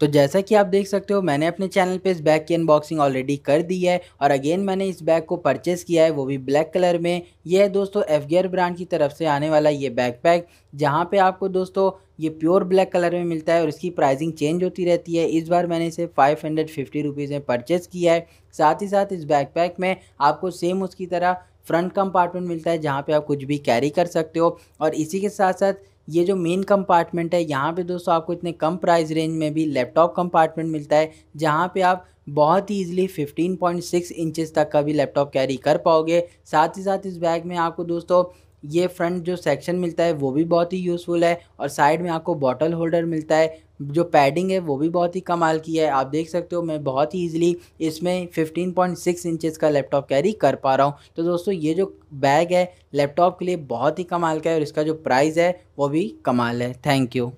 तो जैसा कि आप देख सकते हो मैंने अपने चैनल पे इस बैग की अनबॉक्सिंग ऑलरेडी कर दी है और अगेन मैंने इस बैग को परचेस किया है वो भी ब्लैक कलर में ये है दोस्तों एफगियर ब्रांड की तरफ से आने वाला ये बैकपैक जहाँ पे आपको दोस्तों ये प्योर ब्लैक कलर में मिलता है और इसकी प्राइसिंग चेंज होती रहती है इस बार मैंने इसे फाइव हंड्रेड फिफ्टी रुपीज़ में परचेस किया है साथ ही साथ इस बैकपैक में आपको सेम उसकी तरह फ्रंट कंपार्टमेंट मिलता है जहाँ पे आप कुछ भी कैरी कर सकते हो और इसी के साथ साथ ये जो मेन कंपार्टमेंट है यहाँ पे दोस्तों आपको इतने कम प्राइस रेंज में भी लैपटॉप कंपार्टमेंट मिलता है जहाँ पे आप बहुत ही ईजिली 15.6 इंचेस तक का भी लैपटॉप कैरी कर पाओगे साथ ही साथ इस बैग में आपको दोस्तों ये फ्रंट जो सेक्शन मिलता है वो भी बहुत ही यूज़फुल है और साइड में आपको बॉटल होल्डर मिलता है जो पैडिंग है वो भी बहुत ही कमाल की है आप देख सकते हो मैं बहुत ही ईजिली इसमें 15.6 इंचज़ का लैपटॉप कैरी कर पा रहा हूँ तो दोस्तों ये जो बैग है लैपटॉप के लिए बहुत ही कमाल का है और इसका जो प्राइस है वो भी कमाल है थैंक यू